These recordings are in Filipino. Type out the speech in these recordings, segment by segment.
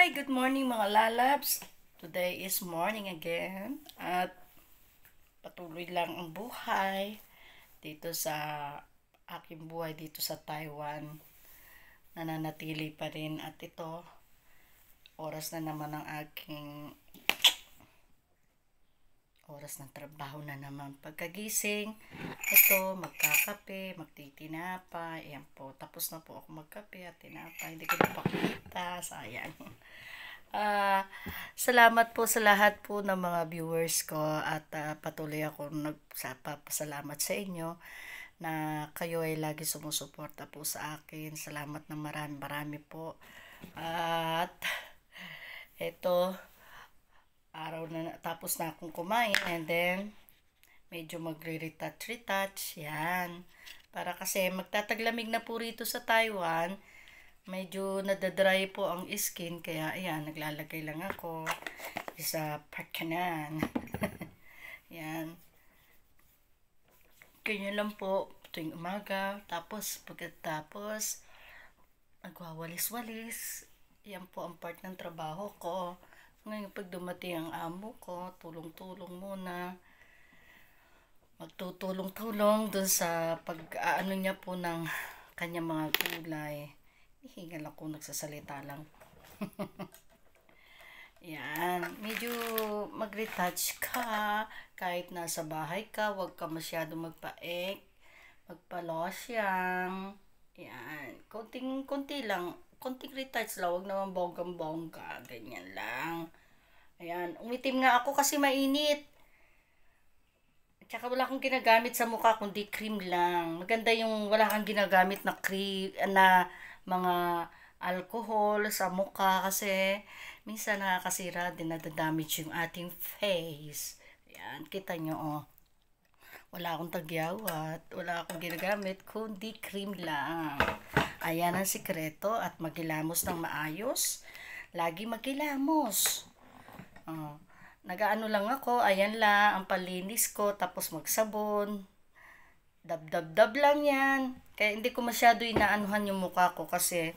Hi! Good morning mga lalabs! Today is morning again at patuloy lang ang buhay dito sa aking buhay dito sa Taiwan. Nananatili pa rin at ito oras na naman ng aking oras ng trabaho na naman. Pagkagising, ito, magkakape, magtitinapa, ayan po. Tapos na po ako magkape at tinapa. Hindi ko napakita, sayang. Uh, salamat po sa lahat po ng mga viewers ko at uh, patuloy akong nagpapasalamat sa inyo na kayo ay lagi sumusuporta po sa akin. Salamat ng marami, marami po. at ito, araw na tapos na akong kumain and then medyo magre-retouch-retouch. Yan. Para kasi magtataglamig na po rito sa Taiwan medyo nadadry po ang skin kaya ayan naglalagay lang ako sa pakanan ayan ganyan lang po tuwing umaga tapos pagkatapos nagwawalis-walis yan po ang part ng trabaho ko ngayon pag dumating ang amo ko tulong-tulong muna magtutulong-tulong dun sa pag-aano niya po ng kanya mga gulay Hihingal ako, nagsasalita lang. Yan. Medyo mag-retouch ka. Kahit nasa bahay ka, huwag ka masyado magpa-egg. Magpa-losyang. Yan. Konting-konti lang. Konting retouch lang. Huwag naman bonggang-bongga. Ganyan lang. Ayan. Umitim nga ako kasi mainit. Tsaka wala akong ginagamit sa mukha kundi cream lang. Maganda yung wala kang ginagamit na cream, na mga alcohol sa mukha kasi minsan nakakasira din nadadamage yung ating face. Ayan, kita nyo oh. Wala akong tagyaw at wala akong ginagamit kundi cream lang. Ayan ang sikreto at magilamos ng maayos. Lagi magilamos. Oh. Nagaano lang ako, ayan lang ang palinis ko tapos magsabon dab-dab-dab lang yan. Kaya hindi ko masyado inaanuhan yung mukha ko kasi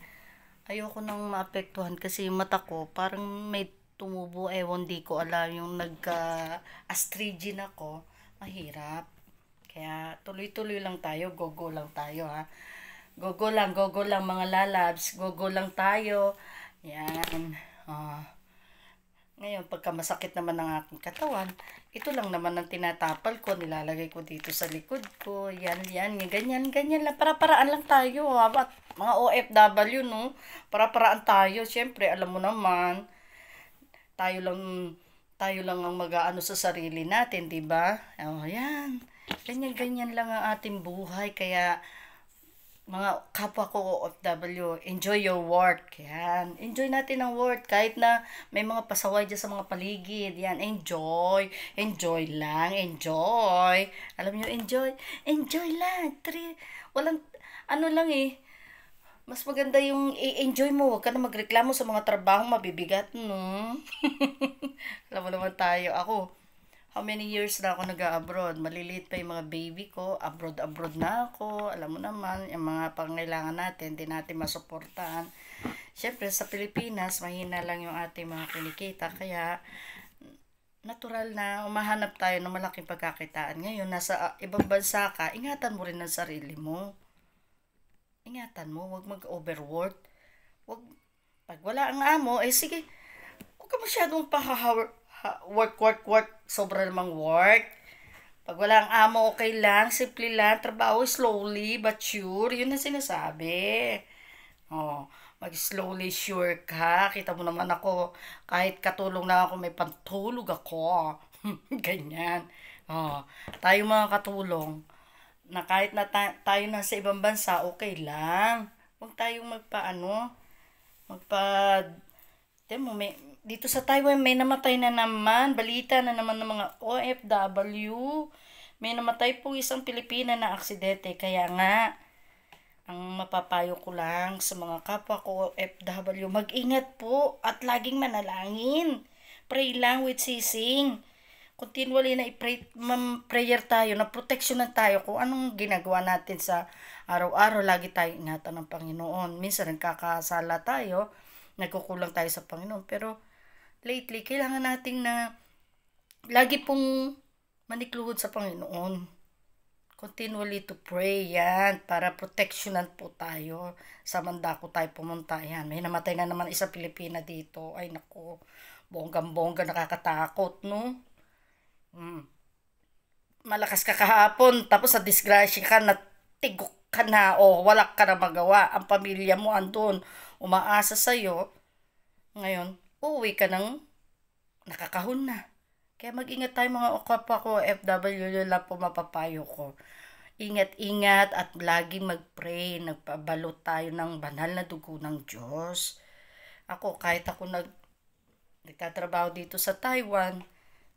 ayoko nang maapektuhan kasi yung mata ko parang may tumubo. Ewan di ko alam yung nagka-astrigin uh, ako. Mahirap. Kaya tuloy-tuloy lang tayo. Gogo lang tayo ha. Gogo lang, gogo lang mga lalabs. Gogo lang tayo. Yan. Oh. Ngayon, pagka masakit naman ang aking katawan, ito lang naman ang tinatapal ko, nilalagay ko dito sa likod ko, yan, yan, ganyan, ganyan lang, para-paraan lang tayo, ha? Ah, mga OFW, no, para-paraan tayo, syempre, alam mo naman, tayo lang, tayo lang ang mag-aano sa sarili natin, di ba? Oh, yan, ganyan-ganyan lang ang ating buhay, kaya, mga kapwa ko OFW, enjoy your work. Yan. Enjoy natin ang work. Kahit na may mga pasaway dyan sa mga paligid. Yan. Enjoy. Enjoy lang. Enjoy. Alam nyo, enjoy. Enjoy lang. Three, walang, ano lang eh. Mas maganda yung i-enjoy mo. Huwag ka na magreklamo sa mga trabaho mabibigat, no? Alam mo naman tayo. Ako, how many years na ako nag-abroad. Maliliit pa yung mga baby ko. Abroad-abroad na ako. Alam mo naman, yung mga pangailangan natin, hindi natin masuportahan. Siyempre, sa Pilipinas, mahina lang yung ating mga kinikita. Kaya, natural na umahanap tayo ng malaking pagkakitaan. Ngayon, nasa uh, ibang bansa ka, ingatan mo rin ang sarili mo. Ingatan mo, wag mag-overwork. Wag, pag wala ang amo, eh sige, huwag ka masyadong pahahawak work, work, work. Sobra namang work. Pag walang amo, okay lang. Simple lang. Trabaho slowly but sure. Yun ang sinasabi. Oh, mag-slowly sure ka. Kita mo naman ako, kahit katulong lang ako, may pantulog ako. Ganyan. Oh, tayo mga katulong, na kahit na tayo na sa ibang bansa, okay lang. Huwag tayong magpaano, magpa, ano, magpa mo, may, dito sa Taiwan, may namatay na naman. Balita na naman ng mga OFW. May namatay po isang Pilipina na aksidente. Kaya nga, ang mapapayo ko lang sa mga kapwa ko OFW, mag-ingat po at laging manalangin. Pray lang with sising. Continually na i-pray, prayer tayo, na protection na tayo kung anong ginagawa natin sa araw-araw. Lagi tayong ingatan ng Panginoon. Minsan nagkakasala tayo, nagkukulang tayo sa Panginoon. Pero, lately, kailangan nating na lagi pong manikluhod sa Panginoon. Continually to pray, yan, para protectionan po tayo. Sa Mandako tayo pumunta, yan. May namatay na naman isang Pilipina dito. Ay, nako, bonggang-bongga, nakakatakot, no? Mm. Malakas ka kahapon, tapos sa disgrasya ka, natigok ka na, o oh, wala ka na magawa. Ang pamilya mo andun, umaasa sa'yo. Ngayon, uuwi ka ng nakakahon na. Kaya mag-ingat tayo mga kapwa ko, FW yun lang po mapapayo ko. Ingat-ingat at laging mag-pray. Nagpabalot tayo ng banal na dugo ng Diyos. Ako, kahit ako nag, nagtatrabaho dito sa Taiwan,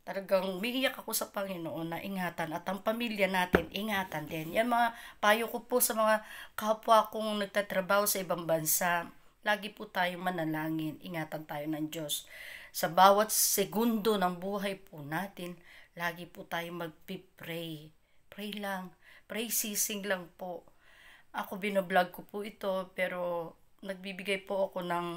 talagang umiiyak ako sa Panginoon na ingatan at ang pamilya natin ingatan din. Yan mga payo ko po sa mga kapwa kong nagtatrabaho sa ibang bansa. Lagi po tayong manalangin, ingatan tayo ng Diyos. Sa bawat segundo ng buhay po natin, lagi po tayong magpipray. Pray lang. Pray sising lang po. Ako binablog ko po ito pero nagbibigay po ako ng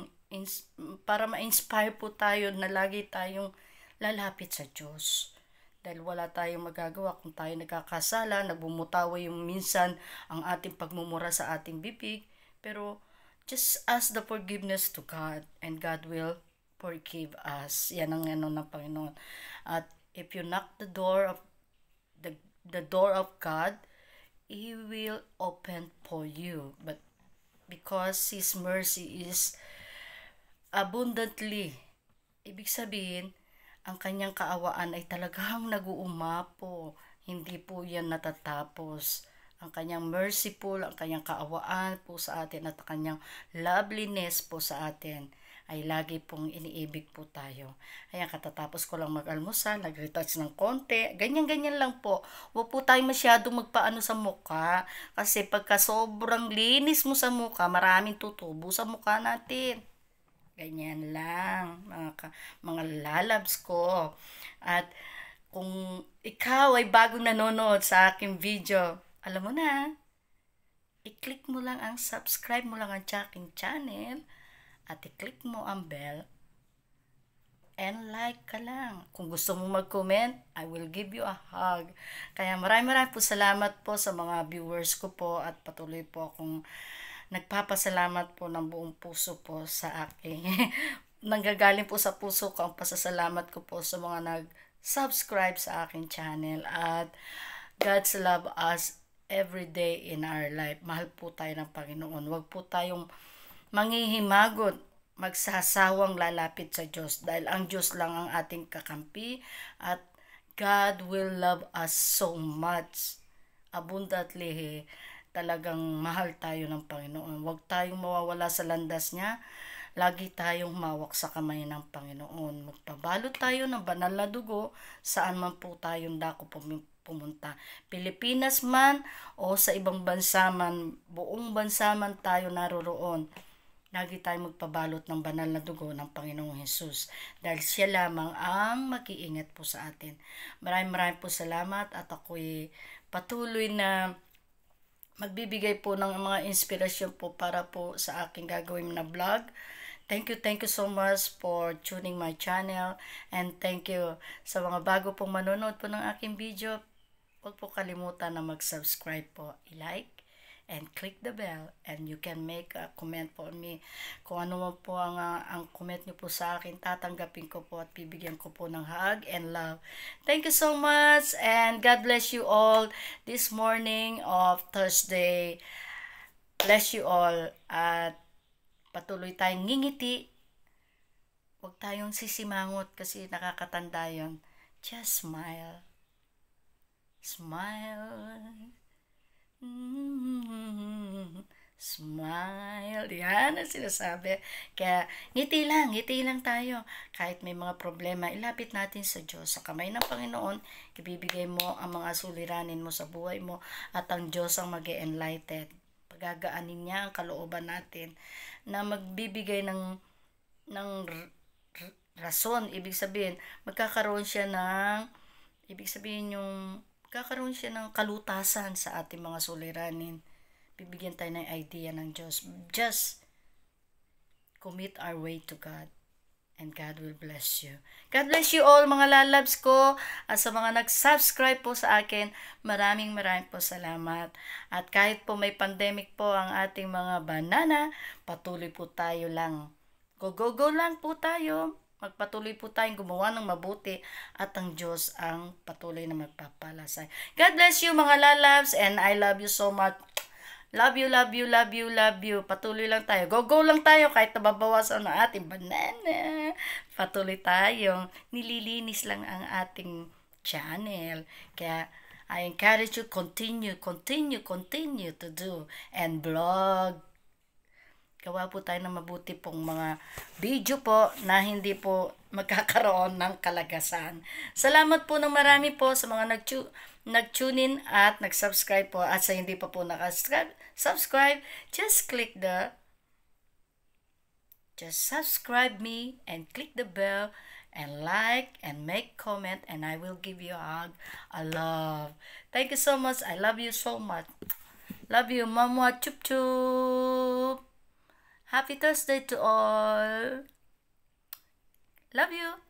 para ma-inspire po tayo na lagi tayong lalapit sa Diyos. Dahil wala tayong magagawa kung tayo nagkakasala, nagbumutawa yung minsan ang ating pagmumura sa ating bibig. Pero just ask the forgiveness to God and God will forgive us. Yan ang ano ng Panginoon. At if you knock the door of the, the door of God, He will open for you. But because His mercy is abundantly, ibig sabihin, ang kanyang kaawaan ay talagang naguumapo. Hindi po yan natatapos ang kanyang merciful, ang kanyang kaawaan po sa atin at ang kanyang loveliness po sa atin ay lagi pong iniibig po tayo. Ayan, katatapos ko lang mag-almusal, nag-retouch ng konti. Ganyan-ganyan lang po. Huwag po tayo masyado magpaano sa mukha. Kasi pagka sobrang linis mo sa mukha, maraming tutubo sa mukha natin. Ganyan lang, mga, ka, mga lalabs ko. At kung ikaw ay bagong nanonood sa aking video, alam mo na, i-click mo lang ang subscribe mo lang ang aking channel at i-click mo ang bell and like ka lang. Kung gusto mo mag-comment, I will give you a hug. Kaya maraming maraming po salamat po sa mga viewers ko po at patuloy po akong nagpapasalamat po ng buong puso po sa akin. Nanggagaling po sa puso ko ang pasasalamat ko po sa mga nag-subscribe sa aking channel at God's love us every day in our life. Mahal po tayo ng Panginoon. Huwag po tayong manghihimagot, magsasawang lalapit sa Diyos dahil ang Diyos lang ang ating kakampi at God will love us so much. Abundantly, he, eh, talagang mahal tayo ng Panginoon. Huwag tayong mawawala sa landas niya. Lagi tayong mawak sa kamay ng Panginoon. Magpabalot tayo ng banal na dugo saan man po tayong dako pumunta. Pilipinas man o sa ibang bansa man, buong bansa man tayo naroroon, lagi tayo magpabalot ng banal na dugo ng Panginoong Hesus dahil siya lamang ang makiingat po sa atin. Maraming maraming po salamat at ako'y patuloy na magbibigay po ng mga inspirasyon po para po sa aking gagawin na vlog Thank you, thank you so much for tuning my channel and thank you sa mga bago pong manonood po ng aking video. Huwag po kalimutan na mag-subscribe po, i-like and click the bell and you can make a comment for me. Kung ano man po ang, uh, ang comment nyo po sa akin, tatanggapin ko po at bibigyan ko po ng hug and love. Thank you so much and God bless you all this morning of Thursday. Bless you all at patuloy tayong ngingiti. Huwag tayong sisimangot kasi nakakatanda yon. Just smile. Smile. Mm-hmm. Smile. Yan ang sinasabi. Kaya ngiti lang, ngiti lang tayo. Kahit may mga problema, ilapit natin sa Diyos. Sa kamay ng Panginoon, ibibigay mo ang mga suliranin mo sa buhay mo at ang Diyos ang mag enlighten gagaanin niya ang kalooban natin na magbibigay ng ng rason ibig sabihin magkakaroon siya ng ibig sabihin yung magkakaroon siya ng kalutasan sa ating mga suliranin bibigyan tayo ng idea ng Diyos just commit our way to God And God will bless you. God bless you all mga lalabs ko. At sa mga nag-subscribe po sa akin, maraming maraming po salamat. At kahit po may pandemic po ang ating mga banana, patuloy po tayo lang. Go, go, go lang po tayo. Magpatuloy po tayong gumawa ng mabuti at ang Diyos ang patuloy na magpapalasay. God bless you mga lalabs and I love you so much. Love you, love you, love you, love you. Patuloy lang tayo. Go-go lang tayo kahit nababawasan ang ating banana. Patuloy tayo. nililinis lang ang ating channel. Kaya, I encourage you continue, continue, continue to do and blog. Gawa po tayo ng mabuti pong mga video po na hindi po magkakaroon ng kalagasan. Salamat po ng marami po sa mga nag-tune nag-tune in at nag-subscribe po at sa hindi pa po nakasubscribe, subscribe, just click the just subscribe me and click the bell and like and make comment and I will give you a hug. I love. Thank you so much. I love you so much. Love you, Mama. Chup chup. Happy Thursday to all. Love you!